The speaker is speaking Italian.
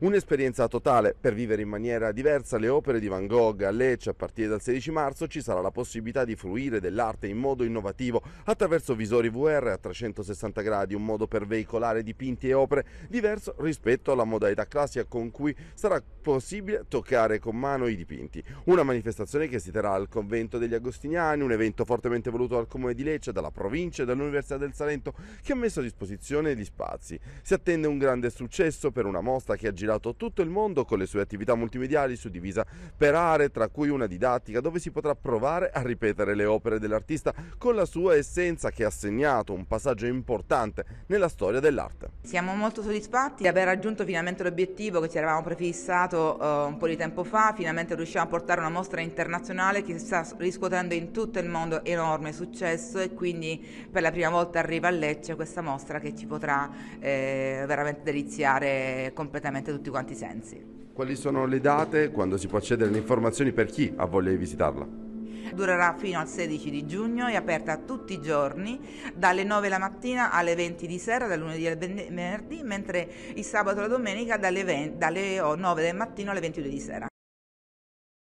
Un'esperienza totale per vivere in maniera diversa le opere di Van Gogh a Lecce a partire dal 16 marzo ci sarà la possibilità di fruire dell'arte in modo innovativo attraverso visori VR a 360 gradi, un modo per veicolare dipinti e opere diverso rispetto alla modalità classica con cui sarà possibile toccare con mano i dipinti. Una manifestazione che si terrà al convento degli Agostiniani, un evento fortemente voluto dal comune di Lecce, dalla provincia e dall'Università del Salento che ha messo a disposizione gli spazi. Si attende un grande successo per una mostra che aggira girato tutto il mondo con le sue attività multimediali suddivisa per aree, tra cui una didattica dove si potrà provare a ripetere le opere dell'artista con la sua essenza che ha segnato un passaggio importante nella storia dell'arte. Siamo molto soddisfatti di aver raggiunto finalmente l'obiettivo che ci eravamo prefissato eh, un po' di tempo fa, finalmente riusciamo a portare una mostra internazionale che sta riscuotendo in tutto il mondo enorme successo e quindi per la prima volta arriva a Lecce questa mostra che ci potrà eh, veramente deliziare completamente tutti tutti quanti i sensi. Quali sono le date quando si può accedere alle informazioni per chi ha voglia di visitarla? Durerà fino al 16 di giugno, è aperta tutti i giorni, dalle 9 la mattina alle 20 di sera, dal lunedì al venerdì, mentre il sabato e la domenica dalle, 20, dalle 9 del mattino alle 22 di sera.